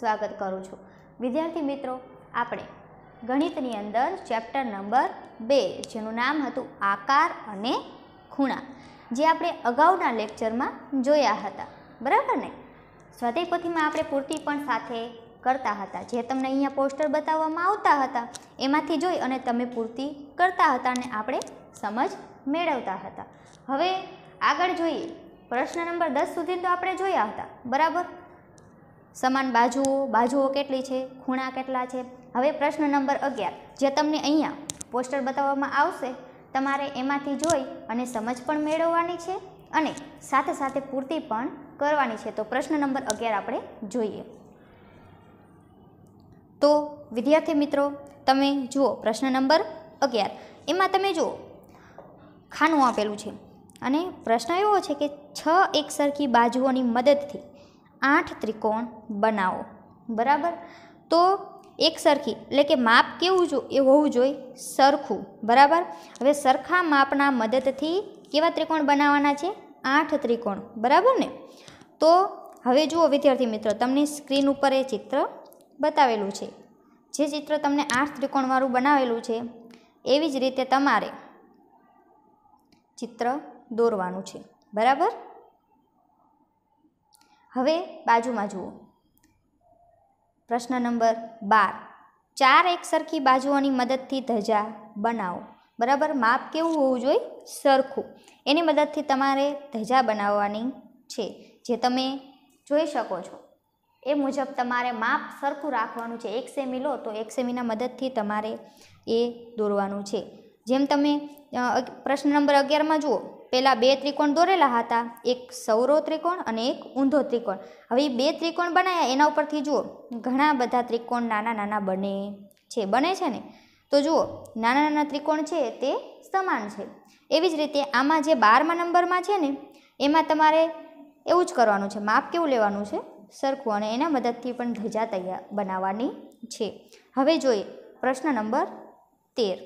સ્વાગત કરું છું વિદ્યાર્થી મિત્રો આપણે ગણિતની અંદર ચેપ્ટર નંબર બે જેનું નામ હતું આકાર અને ખૂણા જે આપણે અગાઉના લેક્ચરમાં જોયા હતા બરાબર ને સ્વાધ્યાય આપણે પૂરતી પણ સાથે કરતા હતા જે તમને અહીંયા પોસ્ટર બતાવવામાં આવતા હતા એમાંથી જોઈ અને તમે પૂરતી કરતા હતા અને આપણે સમજ મેળવતા હતા હવે આગળ જોઈએ પ્રશ્ન નંબર દસ સુધી તો આપણે જોયા હતા બરાબર સમાન બાજુઓ બાજુઓ કેટલી છે ખૂણા કેટલા છે હવે પ્રશ્ન નંબર અગિયાર જે તમને અહીંયા પોસ્ટર બતાવવામાં આવશે તમારે એમાંથી જોઈ અને સમજ પણ મેળવવાની છે અને સાથે સાથે પૂર્તિ પણ કરવાની છે તો પ્રશ્ન નંબર અગિયાર આપણે જોઈએ તો વિદ્યાર્થી મિત્રો તમે જુઓ પ્રશ્ન નંબર અગિયાર એમાં તમે જુઓ ખાનું આપેલું છે અને પ્રશ્ન એવો છે કે છ એક સરખી બાજુઓની મદદથી આઠ ત્રિકોણ બનાવો બરાબર તો એક સરખી એટલે કે માપ કેવું જો એ હોવું જોઈએ સરખું બરાબર હવે સરખા માપના મદદથી કેવા ત્રિકોણ બનાવવાના છે આઠ ત્રિકોણ બરાબર ને તો હવે જુઓ વિદ્યાર્થી મિત્ર તમને સ્ક્રીન ઉપર એ ચિત્ર બતાવેલું છે જે ચિત્ર તમને આઠ ત્રિકોણવાળું બનાવેલું છે એવી જ રીતે તમારે ચિત્ર દોરવાનું છે બરાબર હવે બાજુમાં જુઓ પ્રશ્ન નંબર બાર ચાર એક સરખી બાજુઓની મદદથી ધજા બનાવો બરાબર માપ કેવું હોવું જોઈએ સરખું એની મદદથી તમારે ધજા બનાવવાની છે જે તમે જોઈ શકો છો એ મુજબ તમારે માપ સરખું રાખવાનું છે એક સેમી લો તો એક સેમીના મદદથી તમારે એ દોરવાનું છે જેમ તમે પ્રશ્ન નંબર અગિયારમાં જુઓ પહેલાં બે ત્રિકોણ દોરેલા હતા એક સૌરો ત્રિકોણ અને એક ઊંધો ત્રિકોણ હવે બે ત્રિકોણ બનાવ્યા એના ઉપરથી જુઓ ઘણા બધા ત્રિકોણ નાના નાના બને છે બને છે ને તો જુઓ નાના નાના ત્રિકોણ છે તે સમાન છે એવી જ રીતે આમાં જે બારમા નંબરમાં છે ને એમાં તમારે એવું જ કરવાનું છે માપ કેવું લેવાનું છે સરખું અને એના મદદથી પણ ધજા તૈયાર બનાવવાની છે હવે જોઈએ પ્રશ્ન નંબર તેર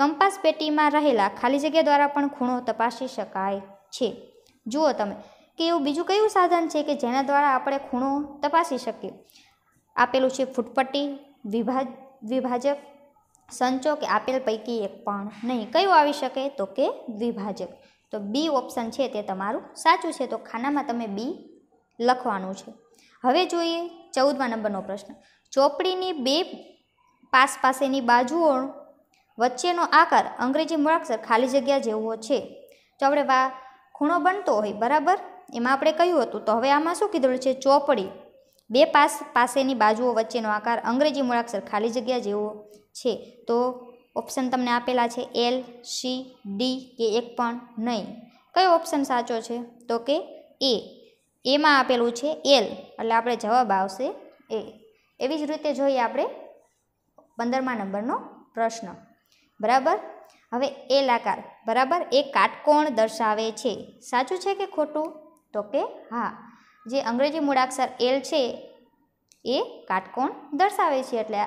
કંપાસ પેટીમાં રહેલા ખાલી જગ્યા દ્વારા પણ ખૂણો તપાસી શકાય છે જુઓ તમે કે એવું બીજું કયું સાધન છે કે જેના દ્વારા આપણે ખૂણો તપાસી શકીએ આપેલું છે ફૂટપટ્ટી વિભાજ વિભાજક સંચો કે આપેલ પૈકી એક પણ નહીં કયું આવી શકે તો કે વિભાજક તો બી ઓપ્શન છે તે તમારું સાચું છે તો ખાનામાં તમે બી લખવાનું છે હવે જોઈએ ચૌદમા નંબરનો પ્રશ્ન ચોપડીની બે પાસ પાસેની બાજુઓ વચ્ચેનો આકાર અંગ્રેજી મૂળાક્ષર ખાલી જગ્યા જેવો છે જો આપણે વા ખૂણો બનતો હોય બરાબર એમાં આપણે કહ્યું હતું તો હવે આમાં શું કીધું છે ચોપડી બે પાસ પાસેની બાજુઓ વચ્ચેનો આકાર અંગ્રેજી મૂળાક્ષર ખાલી જગ્યા જેવો છે તો ઓપ્શન તમને આપેલા છે એલ સી ડી કે એક પણ નહીં કયો ઓપ્શન સાચો છે તો કે એ એમાં આપેલું છે એલ એટલે આપણે જવાબ આવશે એ એવી જ રીતે જોઈએ આપણે પંદરમા નંબરનો પ્રશ્ન બરાબર હવે એલ આકાર બરાબર એ કાટકોણ દર્શાવે છે સાચું છે કે ખોટું તો કે હા જે અંગ્રેજી મૂળાક્ષર એલ છે એ કાટકોણ દર્શાવે છે એટલે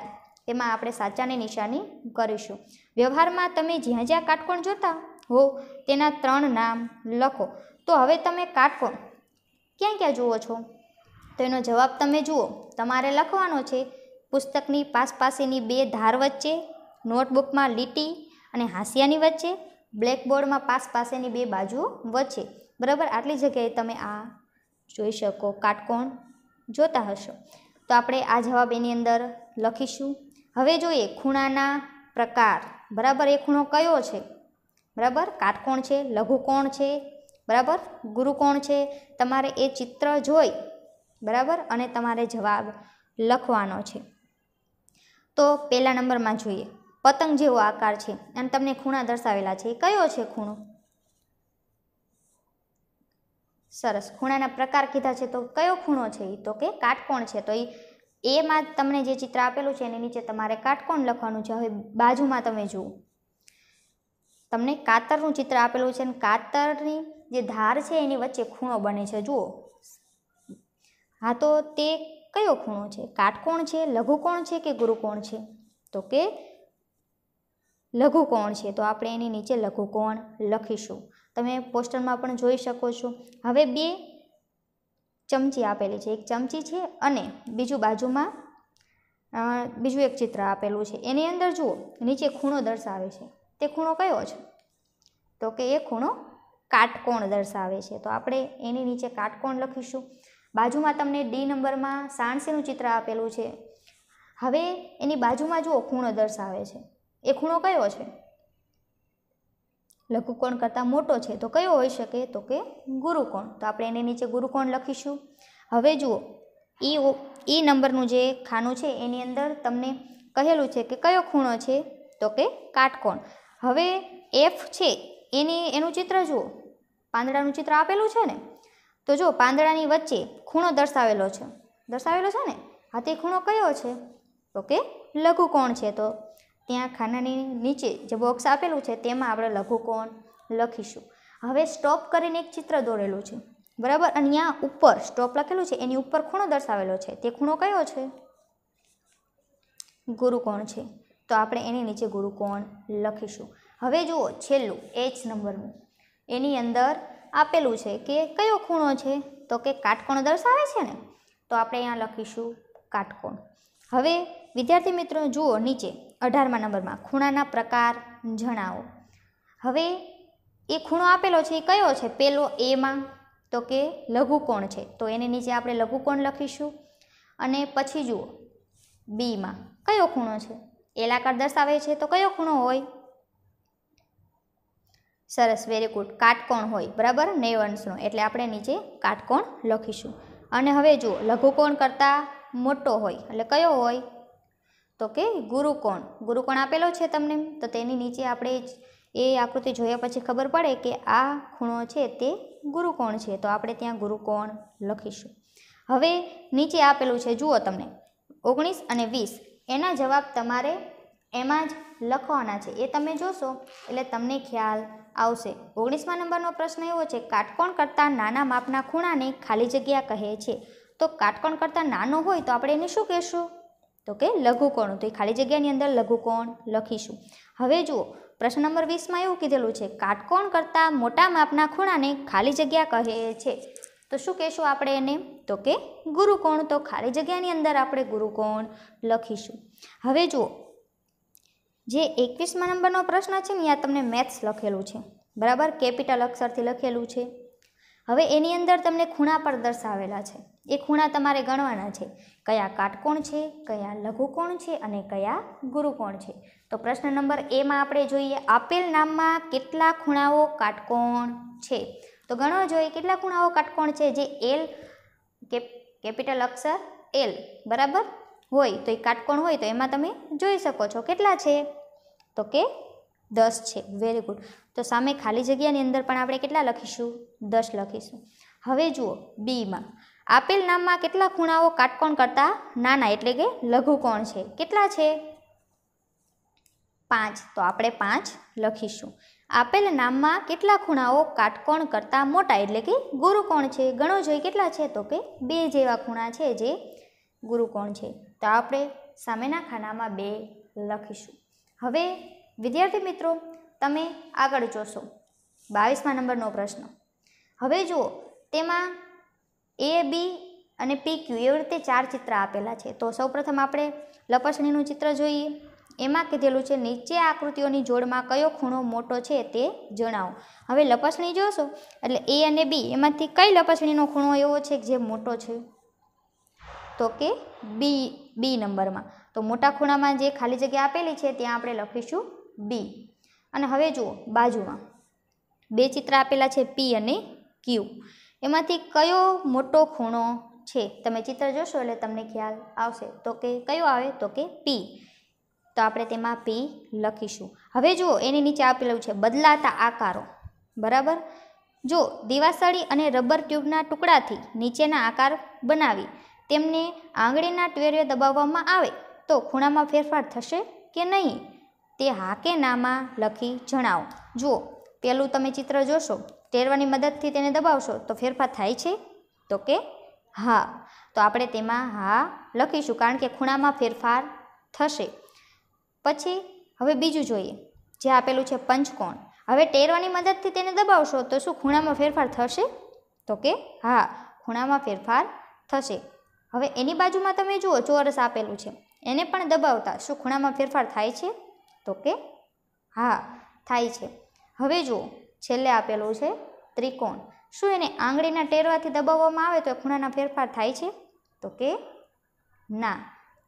એમાં આપણે સાચાની નિશાની કરીશું વ્યવહારમાં તમે જ્યાં જ્યાં કાટકોણ જોતા હો તેના ત્રણ નામ લખો તો હવે તમે કાટકોણ ક્યાં ક્યાં જુઓ છો તો એનો જવાબ તમે જુઓ તમારે લખવાનો છે પુસ્તકની પાસપાસીની બે ધાર વચ્ચે નોટબુકમાં લીટી અને હાંસિયાની વચ્ચે બ્લેકબોર્ડમાં પાસ પાસેની બે બાજુ વચ્ચે બરાબર આટલી જગ્યાએ તમે આ જોઈ શકો કાટકોણ જોતા હશો તો આપણે આ જવાબ એની અંદર લખીશું હવે જોઈએ ખૂણાના પ્રકાર બરાબર એ ખૂણો કયો છે બરાબર કાટકોણ છે લઘુકોણ છે બરાબર ગુરુકોણ છે તમારે એ ચિત્ર જોઈ બરાબર અને તમારે જવાબ લખવાનો છે તો પહેલા નંબરમાં જોઈએ પતંગ જેવો આકાર છે અને તમને ખૂણા દર્શાવેલા છે કયો છે ખૂણો સરસ ખૂણાના પ્રકાર કીધા છે તો કયો ખૂણો છે એ તો કે કાટકોણ છે તો એ એમાં તમને જે ચિત્ર આપેલું છે એની નીચે તમારે કાટકોણ લખવાનું છે હવે બાજુમાં તમે જુઓ તમને કાતરનું ચિત્ર આપેલું છે અને કાતરની જે ધાર છે એની વચ્ચે ખૂણો બને છે જુઓ હા તો તે કયો ખૂણો છે કાટકોણ છે લઘુકોણ છે કે ગુરુકોણ છે તો કે લઘુકોણ છે તો આપણે એની નીચે લઘુકોણ લખીશું તમે પોસ્ટરમાં પણ જોઈ શકો છો હવે બે ચમચી આપેલી છે એક ચમચી છે અને બીજું બાજુમાં બીજું એક ચિત્ર આપેલું છે એની અંદર જુઓ નીચે ખૂણો દર્શાવે છે તે ખૂણો કયો છે તો કે એ ખૂણો કાટકોણ દર્શાવે છે તો આપણે એની નીચે કાટકોણ લખીશું બાજુમાં તમને ડી નંબરમાં સાણસીનું ચિત્ર આપેલું છે હવે એની બાજુમાં જુઓ ખૂણો દર્શાવે છે એ ખૂણો કયો છે લઘુકોણ કરતાં મોટો છે તો કયો હોઈ શકે તો કે ગુરુકોણ તો આપણે એને નીચે ગુરુકોણ લખીશું હવે જુઓ ઈ ઈ નંબરનું જે ખાનું છે એની અંદર તમને કહેલું છે કે કયો ખૂણો છે તો કે કાટકોણ હવે એફ છે એની એનું ચિત્ર જુઓ પાંદડાનું ચિત્ર આપેલું છે ને તો જો પાંદડાની વચ્ચે ખૂણો દર્શાવેલો છે દર્શાવેલો છે ને હા તે ખૂણો કયો છે તો કે લઘુકોણ છે તો ત્યાં ખાનાની નીચે જે બોક્સ આપેલું છે તેમાં આપણે લઘુકોણ લખીશું હવે સ્ટોપ કરીને એક ચિત્ર દોરેલું છે બરાબર અને અહીંયા ઉપર સ્ટોપ લખેલું છે એની ઉપર ખૂણો દર્શાવેલો છે તે ખૂણો કયો છે ગુરુકોણ છે તો આપણે એની નીચે ગુરુકોણ લખીશું હવે જુઓ છેલ્લું એચ નંબરનું એની અંદર આપેલું છે કે કયો ખૂણો છે તો કે કાટકોણ દર્શાવે છે ને તો આપણે અહીંયા લખીશું કાટકોણ હવે વિદ્યાર્થી મિત્રો જુઓ નીચે અઢારમા નંબરમાં ખૂણાના પ્રકાર જણાવો હવે એ ખૂણો આપેલો છે એ કયો છે પેલો એમાં તો કે લઘુકોણ છે તો એની નીચે આપણે લઘુકોણ લખીશું અને પછી જુઓ બીમાં કયો ખૂણો છે એલાકાર દર્શાવે છે તો કયો ખૂણો હોય સરસ વેરી ગુડ કાટકોણ હોય બરાબર નેવંશનો એટલે આપણે નીચે કાટકોણ લખીશું અને હવે જુઓ લઘુકોણ કરતાં મોટો હોય એટલે કયો હોય તો કે ગુરુકોણ ગુરુકોણ આપેલો છે તમને તો તેની નીચે આપણે એ આકૃતિ જોયા પછી ખબર પડે કે આ ખૂણો છે તે ગુરુકોણ છે તો આપણે ત્યાં ગુરુકોણ લખીશું હવે નીચે આપેલું છે જુઓ તમને ઓગણીસ અને વીસ એના જવાબ તમારે એમાં જ લખવાના છે એ તમે જોશો એટલે તમને ખ્યાલ આવશે ઓગણીસમા નંબરનો પ્રશ્ન એવો છે કાટકોણ કરતાં નાના માપના ખૂણાને ખાલી જગ્યા કહે છે તો કાટકોણ કરતાં નાનો હોય તો આપણે એને શું કહેશું તો કે લઘુકોણ તો એ ખાલી જગ્યાની અંદર લઘુકોણ લખીશું હવે જુઓ પ્રશ્ન નંબર વીસમાં એવું કીધેલું છે કાટકોણ કરતાં મોટા માપના ખૂણાને ખાલી જગ્યા કહે છે તો શું કહેશું આપણે એને તો કે ગુરુકોણ તો ખાલી જગ્યાની અંદર આપણે ગુરુકોણ લખીશું હવે જુઓ જે એકવીસમા નંબરનો પ્રશ્ન છે ને ત્યાં તમને મેથ્સ લખેલું છે બરાબર કેપિટલ અક્ષરથી લખેલું છે હવે એની અંદર તમને ખૂણા પર દર્શાવેલા છે એ ખૂણા તમારે ગણવાના છે કયા કાટકોણ છે કયા લઘુકોણ છે અને કયા ગુરુકોણ છે તો પ્રશ્ન નંબર એમાં આપણે જોઈએ આપેલ નામમાં કેટલા ખૂણાઓ કાટકોણ છે તો ગણવા જોઈએ કેટલા ખૂણાઓ કાટકોણ છે જે એલ કેપિટલ અક્ષર એલ બરાબર હોય તો એ કાટકોણ હોય તો એમાં તમે જોઈ શકો છો કેટલા છે તો કે દસ છે વેરી ગુડ તો સામે ખાલી જગ્યાની અંદર પણ આપણે કેટલા લખીશું દસ લખીશું હવે જુઓ બીમાં આપેલ નામમાં કેટલા ખૂણાઓ કાટકોણ કરતાં નાના એટલે કે લઘુકોણ છે કેટલા છે પાંચ તો આપણે પાંચ લખીશું આપેલ નામમાં કેટલા ખૂણાઓ કાટકોણ કરતાં મોટા એટલે કે ગુરુકોણ છે ગણો જોઈએ કેટલા છે તો કે બે જેવા ખૂણા છે જે ગુરુકોણ છે તો આપણે સામેના ખાનામાં બે લખીશું હવે વિદ્યાર્થી મિત્રો તમે આગળ જોશો બાવીસમાં નંબરનો પ્રશ્ન હવે જુઓ તેમાં એ બી અને પી ક્યુ એવી રીતે ચાર ચિત્ર આપેલા છે તો સૌપ્રથમ આપણે લપસણીનું ચિત્ર જોઈએ એમાં કીધેલું છે નીચે આકૃતિઓની જોડમાં કયો ખૂણો મોટો છે તે જણાવો હવે લપસણી જોશો એટલે એ અને બી એમાંથી કઈ લપસણીનો ખૂણો એવો છે જે મોટો છે તો કે બી બી નંબરમાં તો મોટા ખૂણામાં જે ખાલી જગ્યા આપેલી છે ત્યાં આપણે લખીશું બી અને હવે જુઓ બાજુમાં બે ચિત્ર આપેલા છે પી અને ક્યુ એમાંથી કયો મોટો ખૂણો છે તમે ચિત્ર જોશો એટલે તમને ખ્યાલ આવશે તો કે કયો આવે તો કે પી તો આપણે તેમાં પી લખીશું હવે જુઓ એની નીચે આપેલું છે બદલાતા આકારો બરાબર જો દિવાસળી અને રબર ટ્યુબના ટુકડાથી નીચેના આકાર બનાવી તેમને આંગળીના ટવેરીએ દબાવવામાં આવે તો ખૂણામાં ફેરફાર થશે કે નહીં તે હા કે નામાં લખી જણાવો જુઓ પહેલું તમે ચિત્ર જોશો ટેરવાની મદદથી તેને દબાવશો તો ફેરફાર થાય છે તો કે હા તો આપણે તેમાં હા લખીશું કારણ કે ખૂણામાં ફેરફાર થશે પછી હવે બીજું જોઈએ જે આપેલું છે પંચકોણ હવે ટેરવાની મદદથી તેને દબાવશો તો શું ખૂણામાં ફેરફાર થશે તો કે હા ખૂણામાં ફેરફાર થશે હવે એની બાજુમાં તમે જુઓ ચોરસ આપેલું છે એને પણ દબાવતા શું ખૂણામાં ફેરફાર થાય છે તો કે હા થાય છે હવે જુઓ છેલ્લે આપેલું છે ત્રિકોણ શું એને આંગળીના ટેરવાથી દબાવવામાં આવે તો એ ખૂણાના ફેરફાર થાય છે તો કે ના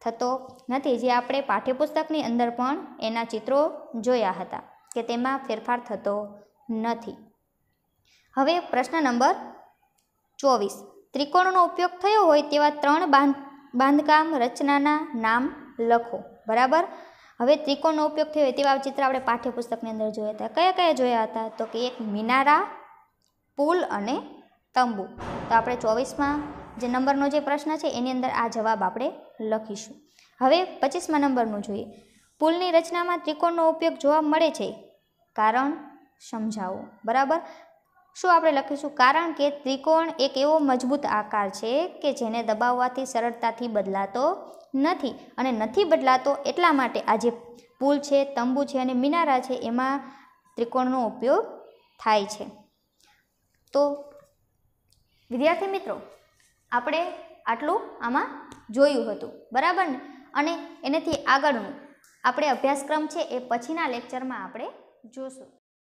થતો નથી જે આપણે પાઠ્યપુસ્તકની અંદર પણ એના ચિત્રો જોયા હતા કે તેમાં ફેરફાર થતો નથી હવે પ્રશ્ન નંબર ચોવીસ ત્રિકોણનો ઉપયોગ થયો હોય તેવા ત્રણ બાંધ બાંધકામ રચનાના નામ લખો બરાબર હવે ત્રિકોણનો ઉપયોગ થયો હોય તેવા ચિત્ર આપણે પાઠ્યપુસ્તકની અંદર જોયા હતા કયા કયા જોયા હતા તો કે એક મિનારા પુલ અને તંબુ તો આપણે ચોવીસમાં જે નંબરનો જે પ્રશ્ન છે એની અંદર આ જવાબ આપણે લખીશું હવે પચીસમા નંબરનું જોઈએ પુલની રચનામાં ત્રિકોણનો ઉપયોગ જોવા મળે છે કારણ સમજાવો બરાબર શું આપણે લખીશું કારણ કે ત્રિકોણ એક એવો મજબૂત આકાર છે કે જેને દબાવવાથી સરળતાથી બદલાતો નથી અને નથી બદલાતો એટલા માટે આ જે પુલ છે તંબુ છે અને મિનારા છે એમાં ત્રિકોણનો ઉપયોગ થાય છે તો વિદ્યાર્થી મિત્રો આપણે આટલું આમાં જોયું હતું બરાબર ને અને એનાથી આગળનું આપણે અભ્યાસક્રમ છે એ પછીના લેક્ચરમાં આપણે જોશું